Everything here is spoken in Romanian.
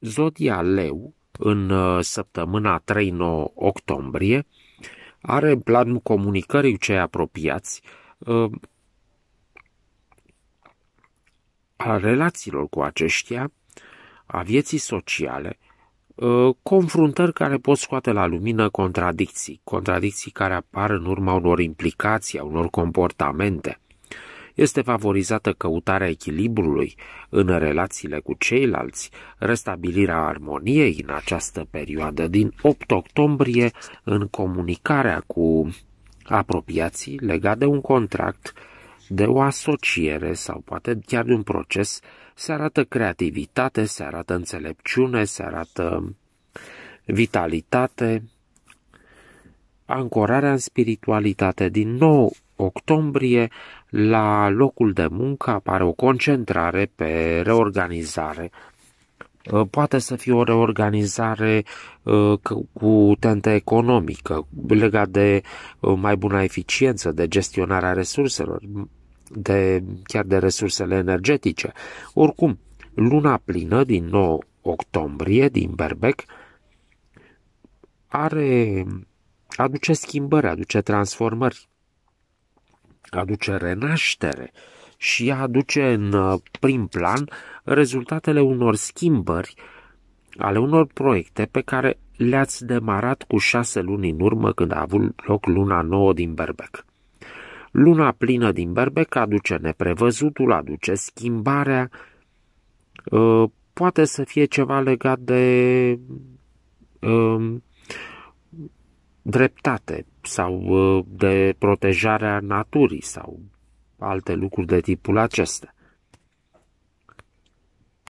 Zodia Leu, în uh, săptămâna 3-9 octombrie, are în planul comunicării cei apropiați uh, a relațiilor cu aceștia, a vieții sociale, uh, confruntări care pot scoate la lumină contradicții, contradicții care apar în urma unor implicații, a unor comportamente este favorizată căutarea echilibrului în relațiile cu ceilalți, restabilirea armoniei în această perioadă din 8 octombrie în comunicarea cu apropiații legat de un contract, de o asociere sau poate chiar de un proces, se arată creativitate, se arată înțelepciune, se arată vitalitate, ancorarea în spiritualitate din nou octombrie la locul de muncă apare o concentrare pe reorganizare. Uh, poate să fie o reorganizare uh, cu tentă economică, legat de uh, mai bună eficiență, de gestionarea resurselor, de, chiar de resursele energetice. Oricum, luna plină din 9 octombrie din Berbec are, aduce schimbări, aduce transformări aduce renaștere și ea aduce în uh, prim plan rezultatele unor schimbări ale unor proiecte pe care le-ați demarat cu șase luni în urmă când a avut loc luna nouă din Berbec. Luna plină din Berbec aduce neprevăzutul, aduce schimbarea, uh, poate să fie ceva legat de uh, dreptate sau uh, de protejarea naturii sau alte lucruri de tipul acesta.